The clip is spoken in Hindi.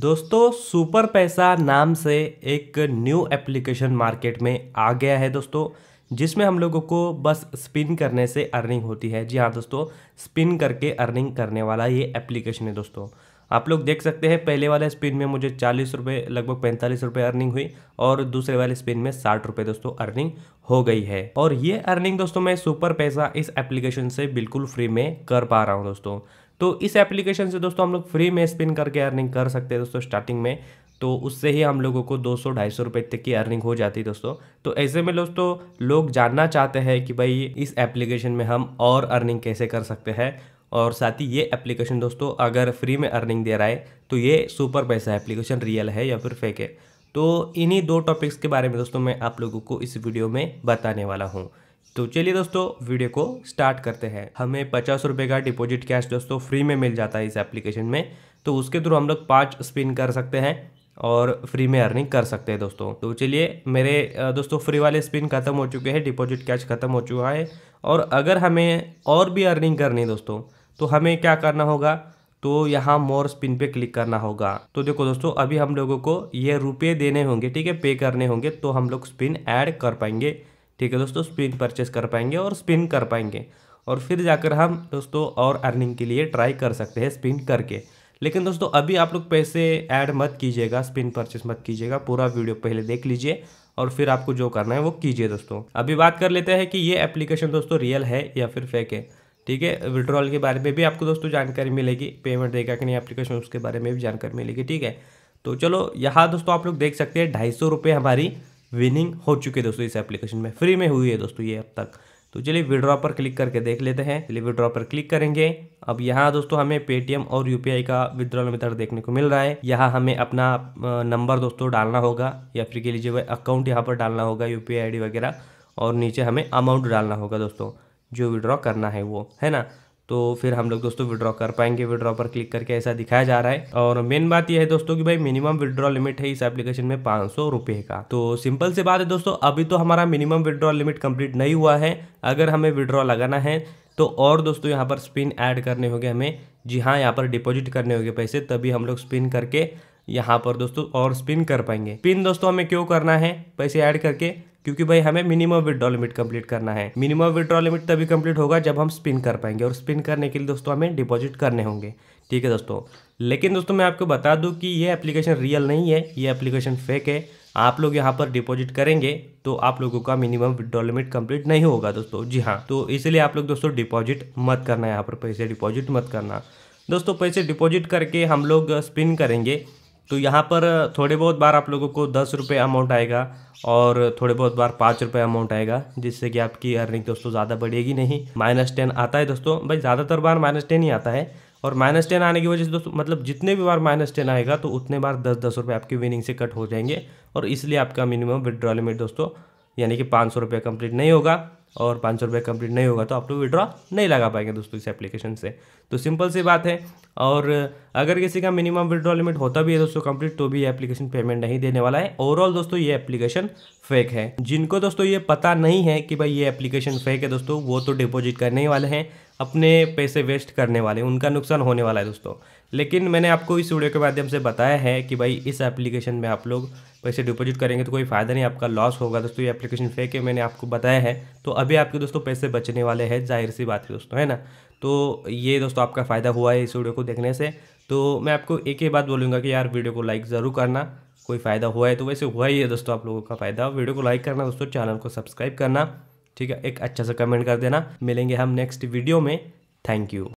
दोस्तों सुपर पैसा नाम से एक न्यू एप्लीकेशन मार्केट में आ गया है दोस्तों जिसमें हम लोगों को बस स्पिन करने से अर्निंग होती है जी हाँ दोस्तों स्पिन करके अर्निंग करने वाला ये एप्लीकेशन है दोस्तों आप लोग देख सकते हैं पहले वाले स्पिन में मुझे चालीस रुपये लगभग पैंतालीस रुपये अर्निंग हुई और दूसरे वाले स्पिन में साठ रुपये दोस्तों अर्निंग हो गई है और ये अर्निंग दोस्तों मैं सुपर पैसा इस एप्लीकेशन से बिल्कुल फ्री में कर पा रहा हूँ दोस्तों तो इस एप्लीकेशन से दोस्तों हम लोग फ्री में स्पिन करके अर्निंग कर सकते हैं दोस्तों स्टार्टिंग में तो उससे ही हम लोगों को 200 सौ रुपए तक की अर्निंग हो जाती है दोस्तों तो ऐसे में दोस्तों लोग जानना चाहते हैं कि भाई इस एप्लीकेशन में हम और अर्निंग कैसे कर सकते हैं और साथ ही ये एप्लीकेशन दोस्तों अगर फ्री में अर्निंग दे रहा है तो ये सुपर पैसा एप्लीकेशन रियल है या फिर फेक है तो इन्हीं दो टॉपिक्स के बारे में दोस्तों मैं आप लोगों को इस वीडियो में बताने वाला हूँ तो चलिए दोस्तों वीडियो को स्टार्ट करते हैं हमें पचास रुपये का डिपॉजिट कैश दोस्तों फ्री में मिल जाता है इस एप्लीकेशन में तो उसके थ्रू हम लोग पाँच स्पिन कर सकते हैं और फ्री में अर्निंग कर सकते हैं दोस्तों तो चलिए मेरे दोस्तों फ्री वाले स्पिन ख़त्म हो चुके हैं डिपॉजिट कैश ख़त्म हो चुका है और अगर हमें और भी अर्निंग करनी है दोस्तों तो हमें क्या करना होगा तो यहाँ मोर स्पिन पे क्लिक करना होगा तो देखो दोस्तों अभी हम लोगों को ये रुपये देने होंगे ठीक है पे करने होंगे तो हम लोग स्पिन ऐड कर पाएंगे ठीक है दोस्तों स्पिन परचेस कर पाएंगे और स्पिन कर पाएंगे और फिर जाकर हम दोस्तों और अर्निंग के लिए ट्राई कर सकते हैं स्पिन करके लेकिन दोस्तों अभी आप लोग पैसे ऐड मत कीजिएगा स्पिन परचेस मत कीजिएगा पूरा वीडियो पहले देख लीजिए और फिर आपको जो करना है वो कीजिए दोस्तों अभी बात कर लेते हैं कि ये एप्लीकेशन दोस्तों रियल है या फिर फेक है ठीक है विड्रॉल के बारे में भी आपको दोस्तों जानकारी मिलेगी पेमेंट देगा कि नहीं एप्लीकेशन उसके बारे में भी जानकारी मिलेगी ठीक है तो चलो यहाँ दोस्तों आप लोग देख सकते हैं ढाई सौ हमारी विनिंग हो चुके दोस्तों इस एप्लीकेशन में फ्री में हुई है दोस्तों ये अब तक तो चलिए विड्रॉ पर क्लिक करके देख लेते हैं चलिए विड्रॉ पर क्लिक करेंगे अब यहाँ दोस्तों हमें पेटीएम और यूपीआई का विद्रॉल मेथड देखने को मिल रहा है यहाँ हमें अपना नंबर दोस्तों डालना होगा या फिर के लीजिए अकाउंट यहाँ पर डालना होगा यू पी वगैरह और नीचे हमें अमाउंट डालना होगा दोस्तों जो विड्रॉ करना है वो है ना तो फिर हम लोग दोस्तों विड्रॉ कर पाएंगे विड्रॉ पर क्लिक करके ऐसा दिखाया जा रहा है और मेन बात यह है दोस्तों कि भाई मिनिमम विड्रॉ लिमिट है इस एप्लीकेशन में पाँच सौ रुपये का तो सिंपल से बात है दोस्तों अभी तो हमारा मिनिमम विड्रॉ लिमिट कंप्लीट नहीं हुआ है अगर हमें विड्रॉ लगाना है तो और दोस्तों यहाँ पर स्पिन ऐड करने होंगे हमें जी हाँ यहाँ पर डिपॉजिट करने होंगे पैसे तभी हम लोग स्पिन करके यहाँ पर दोस्तों और स्पिन कर पाएंगे स्पिन दोस्तों हमें क्यों करना है पैसे ऐड करके क्योंकि भाई हमें मिनिमम विड्रॉ लिमिट कंप्लीट करना है मिनिमम विड्रॉ लिमिट तभी कंप्लीट होगा जब हम स्पिन कर पाएंगे और स्पिन करने के लिए दोस्तों हमें डिपॉजिट करने होंगे ठीक है दोस्तों लेकिन दोस्तों मैं आपको बता दूं कि ये एप्लीकेशन रियल नहीं है ये एप्लीकेशन फेक है आप लोग यहाँ पर डिपॉजिट करेंगे तो आप लोगों का मिनिमम विड्रॉ लिमिट कंप्लीट नहीं होगा दोस्तों जी हाँ तो इसलिए आप लोग दोस्तों डिपॉजिट मत करना यहाँ पर पैसे डिपॉजिट मत करना दोस्तों पैसे डिपॉजिट करके हम लोग स्पिन करेंगे तो यहाँ पर थोड़े बहुत बार आप लोगों को दस रुपये अमाउंट आएगा और थोड़े बहुत बार पाँच रुपये अमाउंट आएगा जिससे कि आपकी अर्निंग दोस्तों ज़्यादा बढ़ेगी नहीं माइनस टेन आता है दोस्तों भाई ज़्यादातर बार माइनस टेन ही आता है और माइनस टेन आने की वजह से दोस्तों मतलब जितने भी बार माइनस टेन आएगा तो उतने बार दस दस रुपये आपकी विनिंग से कट हो जाएंगे और इसलिए आपका मिनिमम विड्रॉ लिमिट दोस्तों यानी कि पाँच सौ रुपये कंप्लीट नहीं होगा और पाँच सौ रुपये कम्प्लीट नहीं होगा तो आप लोग विड्रॉ नहीं लगा पाएंगे दोस्तों इस एप्लीकेशन से तो सिंपल सी बात है और अगर किसी का मिनिमम विड्रॉ लिमिट होता भी है दोस्तों कंप्लीट तो भी ये एप्लीकेशन पेमेंट नहीं देने वाला है ओवरऑल दोस्तों ये एप्लीकेशन फेक है जिनको दोस्तों ये पता नहीं है कि भाई ये एप्लीकेशन फेक है दोस्तों वो तो डिपॉजिट करने ही वाले हैं अपने पैसे वेस्ट करने वाले उनका नुकसान होने वाला है दोस्तों लेकिन मैंने आपको इस वीडियो के माध्यम से बताया है कि भाई इस एप्लीकेशन में आप लोग पैसे डिपॉजिट करेंगे तो कोई फ़ायदा नहीं आपका लॉस होगा दोस्तों ये एप्लीकेशन फेक है मैंने आपको बताया है तो अभी आपके दोस्तों पैसे बचने वाले हैं जाहिर सी बात है दोस्तों है ना तो ये दोस्तों आपका फ़ायदा हुआ है इस वीडियो को देखने से तो मैं आपको एक ही बात बोलूँगा कि यार वीडियो को लाइक ज़रूर करना कोई फ़ायदा हुआ है तो वैसे हुआ ही है दोस्तों आप लोगों का फ़ायदा वीडियो को लाइक करना दोस्तों चैनल को सब्सक्राइब करना ठीक है एक अच्छा सा कमेंट कर देना मिलेंगे हम नेक्स्ट वीडियो में थैंक यू